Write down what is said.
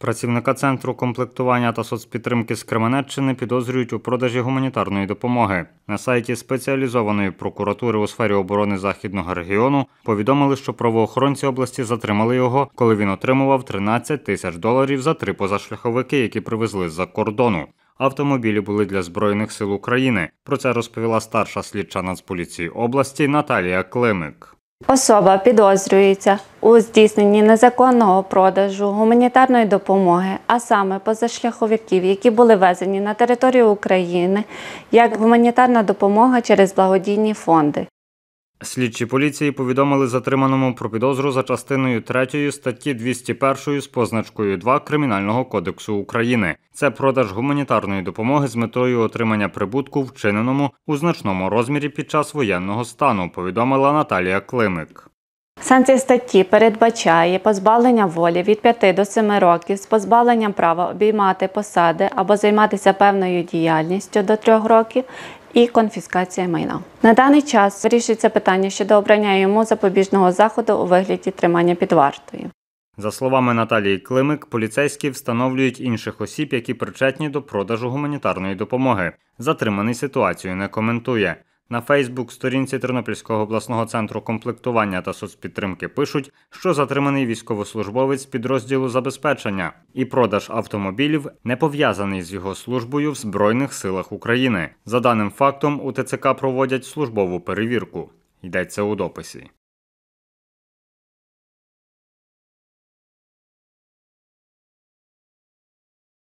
Працівника центру комплектування та соцпідтримки з Кременеччини підозрюють у продажі гуманітарної допомоги. На сайті спеціалізованої прокуратури у сфері оборони західного регіону повідомили, що правоохоронці області затримали його, коли він отримував 13 тисяч доларів за три позашляховики, які привезли з-за кордону. Автомобілі були для збройних сил України. Про це розповіла старша слідча нацполіції області Наталія Климик. Особа підозрюється у здійсненні незаконного продажу гуманітарної допомоги, а саме позашляховиків, які були везені на територію України як гуманітарна допомога через благодійні фонди. Слідчі поліції повідомили затриманому про підозру за частиною 3 статті 201 з позначкою 2 Кримінального кодексу України. Це продаж гуманітарної допомоги з метою отримання прибутку, вчиненому у значному розмірі під час воєнного стану. Повідомила Наталія Климик. Санкція статті передбачає позбавлення волі від 5 до 7 років з позбавленням права обіймати посади або займатися певною діяльністю до 3 років і конфіскація майна. На даний час вирішується питання щодо обрання йому запобіжного заходу у вигляді тримання під вартою. За словами Наталії Климик, поліцейські встановлюють інших осіб, які причетні до продажу гуманітарної допомоги. Затриманий ситуацію не коментує. На Фейсбук-сторінці Тернопільського обласного центру комплектування та соцпідтримки пишуть, що затриманий військовослужбовець підрозділу забезпечення і продаж автомобілів не пов'язаний з його службою в Збройних силах України. За даним фактом, у ТЦК проводять службову перевірку. Йдеться у дописі.